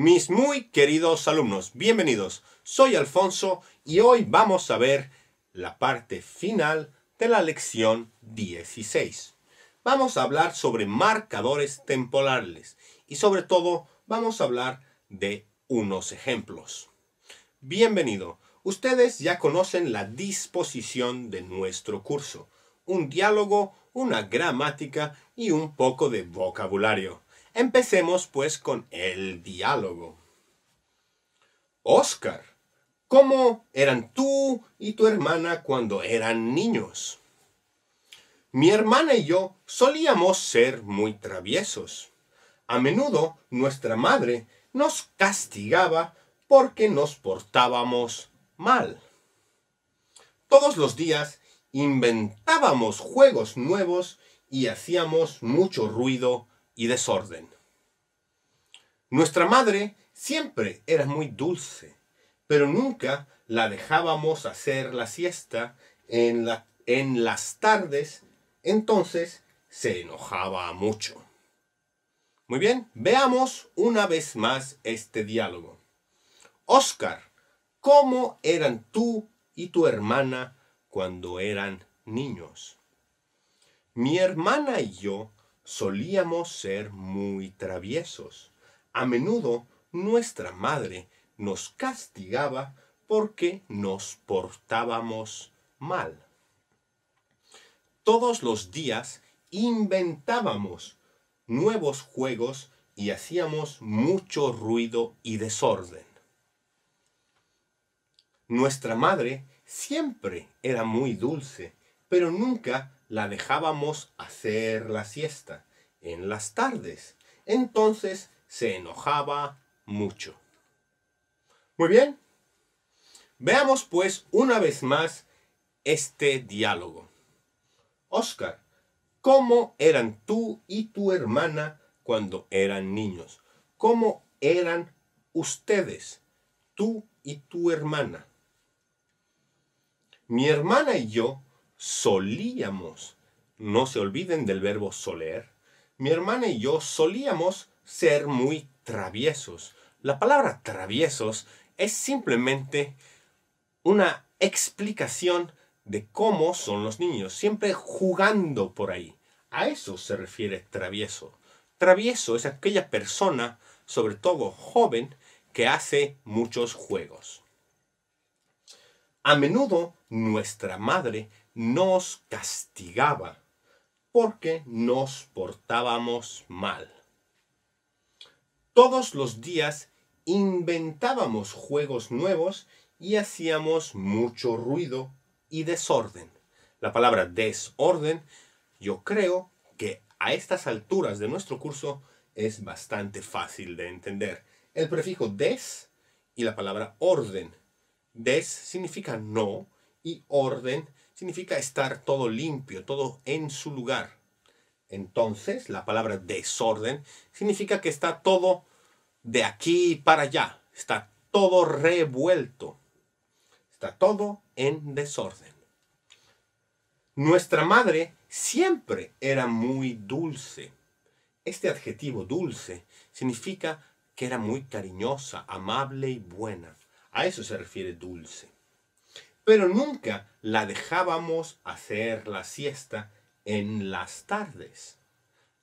Mis muy queridos alumnos, bienvenidos. Soy Alfonso y hoy vamos a ver la parte final de la lección 16. Vamos a hablar sobre marcadores temporales y sobre todo vamos a hablar de unos ejemplos. Bienvenido. Ustedes ya conocen la disposición de nuestro curso. Un diálogo, una gramática y un poco de vocabulario. Empecemos pues con el diálogo. Oscar, ¿cómo eran tú y tu hermana cuando eran niños? Mi hermana y yo solíamos ser muy traviesos. A menudo nuestra madre nos castigaba porque nos portábamos mal. Todos los días inventábamos juegos nuevos y hacíamos mucho ruido y desorden. Nuestra madre siempre era muy dulce, pero nunca la dejábamos hacer la siesta en, en las tardes, entonces se enojaba mucho. Muy bien, veamos una vez más este diálogo. Oscar, ¿cómo eran tú y tu hermana cuando eran niños? Mi hermana y yo solíamos ser muy traviesos. A menudo nuestra madre nos castigaba porque nos portábamos mal. Todos los días inventábamos nuevos juegos y hacíamos mucho ruido y desorden. Nuestra madre siempre era muy dulce, pero nunca la dejábamos hacer la siesta en las tardes. Entonces se enojaba mucho. Muy bien. Veamos pues una vez más este diálogo. Oscar, ¿cómo eran tú y tu hermana cuando eran niños? ¿Cómo eran ustedes, tú y tu hermana? Mi hermana y yo solíamos. No se olviden del verbo soler. Mi hermana y yo solíamos ser muy traviesos. La palabra traviesos es simplemente una explicación de cómo son los niños, siempre jugando por ahí. A eso se refiere travieso. Travieso es aquella persona, sobre todo joven, que hace muchos juegos. A menudo nuestra madre nos castigaba porque nos portábamos mal. Todos los días inventábamos juegos nuevos y hacíamos mucho ruido y desorden. La palabra desorden yo creo que a estas alturas de nuestro curso es bastante fácil de entender. El prefijo des y la palabra orden. Des significa no y orden significa estar todo limpio, todo en su lugar. Entonces, la palabra desorden significa que está todo de aquí para allá, está todo revuelto, está todo en desorden. Nuestra madre siempre era muy dulce. Este adjetivo dulce significa que era muy cariñosa, amable y buena. A eso se refiere dulce pero nunca la dejábamos hacer la siesta en las tardes.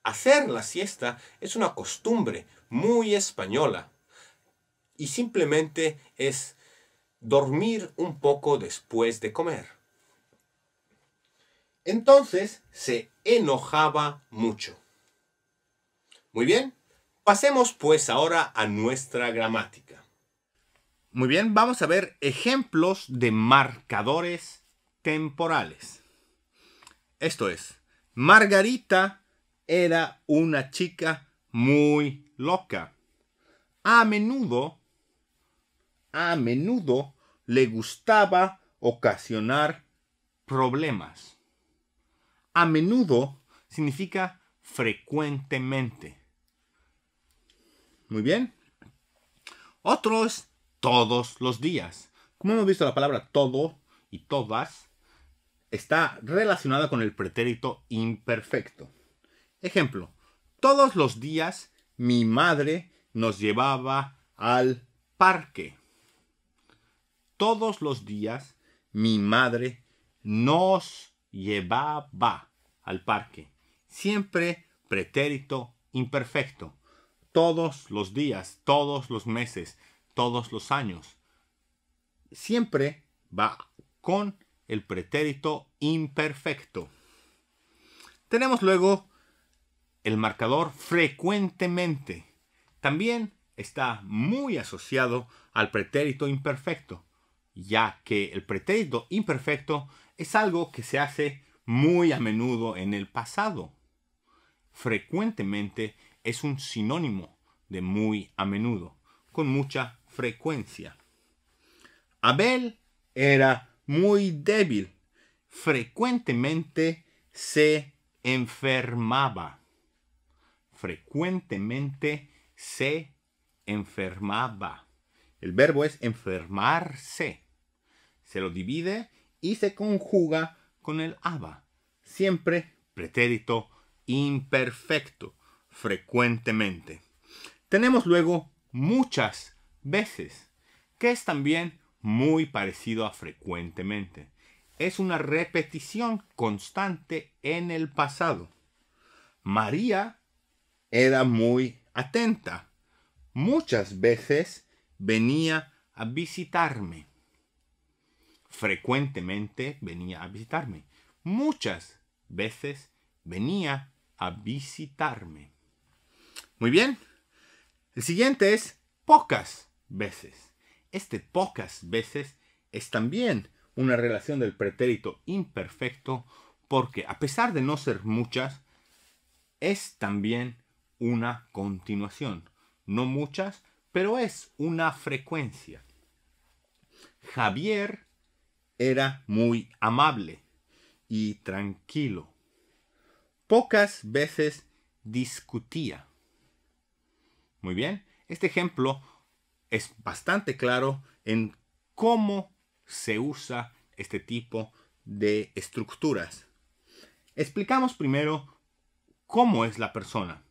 Hacer la siesta es una costumbre muy española y simplemente es dormir un poco después de comer. Entonces se enojaba mucho. Muy bien, pasemos pues ahora a nuestra gramática. Muy bien, vamos a ver ejemplos de marcadores temporales. Esto es, Margarita era una chica muy loca. A menudo, a menudo le gustaba ocasionar problemas. A menudo significa frecuentemente. Muy bien. Otros todos los días. Como hemos visto, la palabra todo y todas está relacionada con el pretérito imperfecto. Ejemplo, todos los días mi madre nos llevaba al parque. Todos los días mi madre nos llevaba al parque. Siempre pretérito imperfecto. Todos los días, todos los meses, todos los años. Siempre va con el pretérito imperfecto. Tenemos luego el marcador frecuentemente. También está muy asociado al pretérito imperfecto, ya que el pretérito imperfecto es algo que se hace muy a menudo en el pasado. Frecuentemente es un sinónimo de muy a menudo, con mucha frecuencia. Abel era muy débil. Frecuentemente se enfermaba. Frecuentemente se enfermaba. El verbo es enfermarse. Se lo divide y se conjuga con el aba. Siempre pretérito imperfecto. Frecuentemente. Tenemos luego muchas veces, que es también muy parecido a frecuentemente. Es una repetición constante en el pasado. María era muy atenta. Muchas veces venía a visitarme. Frecuentemente venía a visitarme. Muchas veces venía a visitarme. Muy bien. El siguiente es pocas veces. Este pocas veces es también una relación del pretérito imperfecto porque a pesar de no ser muchas, es también una continuación. No muchas, pero es una frecuencia. Javier era muy amable y tranquilo. Pocas veces discutía. Muy bien, este ejemplo es bastante claro en cómo se usa este tipo de estructuras. Explicamos primero cómo es la persona.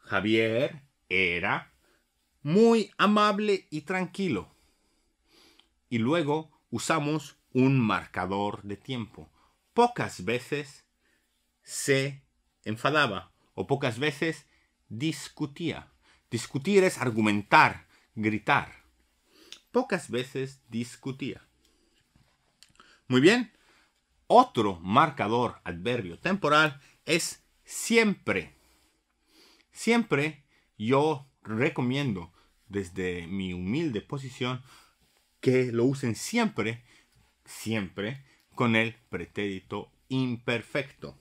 Javier era muy amable y tranquilo. Y luego usamos un marcador de tiempo. Pocas veces se enfadaba o pocas veces discutía. Discutir es argumentar, gritar. Pocas veces discutía. Muy bien. Otro marcador adverbio temporal es siempre. Siempre yo recomiendo desde mi humilde posición que lo usen siempre, siempre con el pretérito imperfecto.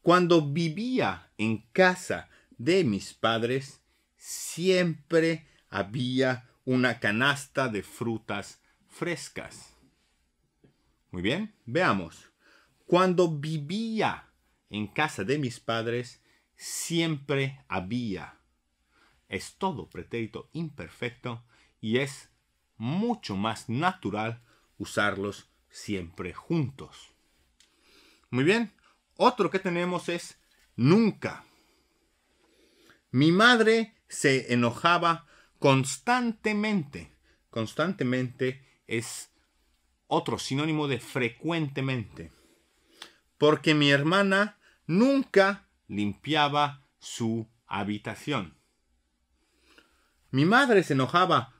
Cuando vivía en casa de mis padres, siempre había una canasta de frutas frescas. Muy bien, veamos. Cuando vivía en casa de mis padres, siempre había. Es todo pretérito imperfecto y es mucho más natural usarlos siempre juntos. Muy bien, otro que tenemos es nunca. Mi madre se enojaba constantemente, constantemente es otro sinónimo de frecuentemente. Porque mi hermana nunca limpiaba su habitación. Mi madre se enojaba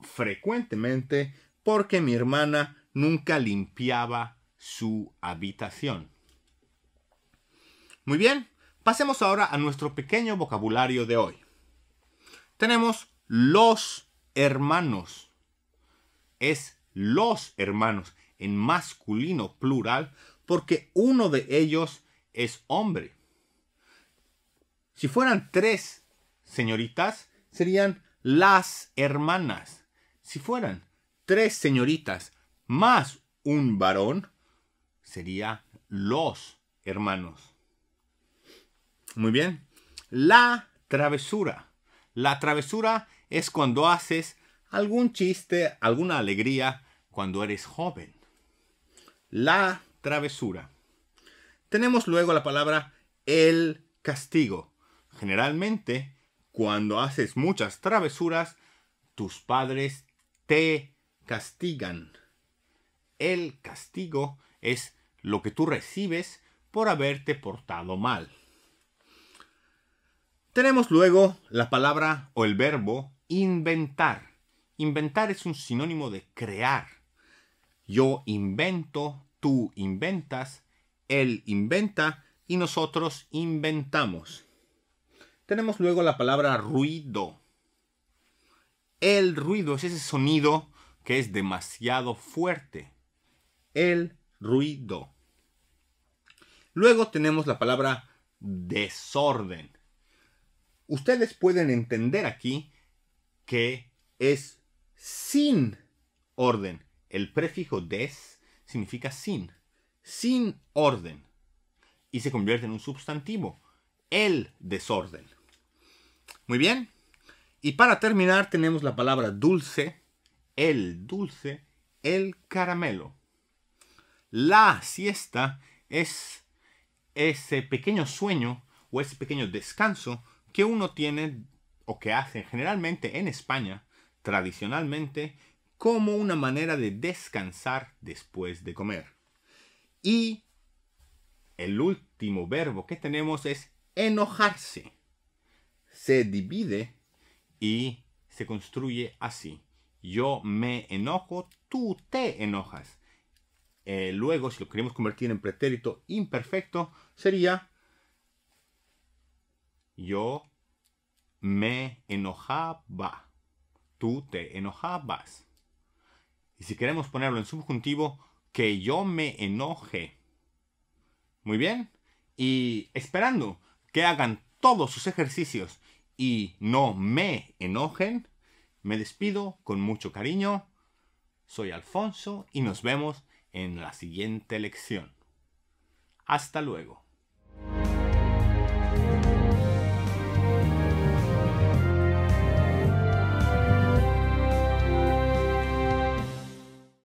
frecuentemente porque mi hermana nunca limpiaba su habitación. Muy bien, pasemos ahora a nuestro pequeño vocabulario de hoy. Tenemos los hermanos. Es los hermanos en masculino plural porque uno de ellos es hombre. Si fueran tres señoritas, serían las hermanas. Si fueran tres señoritas más un varón, sería los hermanos. Muy bien. La travesura. La travesura es cuando haces algún chiste, alguna alegría cuando eres joven. La travesura. Tenemos luego la palabra el castigo. Generalmente, cuando haces muchas travesuras, tus padres te castigan. El castigo es lo que tú recibes por haberte portado mal. Tenemos luego la palabra o el verbo inventar. Inventar es un sinónimo de crear. Yo invento, tú inventas, él inventa y nosotros inventamos. Tenemos luego la palabra ruido. El ruido es ese sonido que es demasiado fuerte. El ruido. Luego tenemos la palabra desorden. Ustedes pueden entender aquí que es sin orden. El prefijo des significa sin, sin orden. Y se convierte en un sustantivo, el desorden. Muy bien. Y para terminar tenemos la palabra dulce, el dulce, el caramelo. La siesta es ese pequeño sueño o ese pequeño descanso que uno tiene o que hacen generalmente en España, tradicionalmente, como una manera de descansar después de comer. Y el último verbo que tenemos es enojarse. Se divide y se construye así. Yo me enojo, tú te enojas. Eh, luego, si lo queremos convertir en pretérito imperfecto, sería yo me enojaba, tú te enojabas. Y si queremos ponerlo en subjuntivo, que yo me enoje. Muy bien. Y esperando que hagan todos sus ejercicios y no me enojen, me despido con mucho cariño. Soy Alfonso y nos vemos en la siguiente lección. Hasta luego.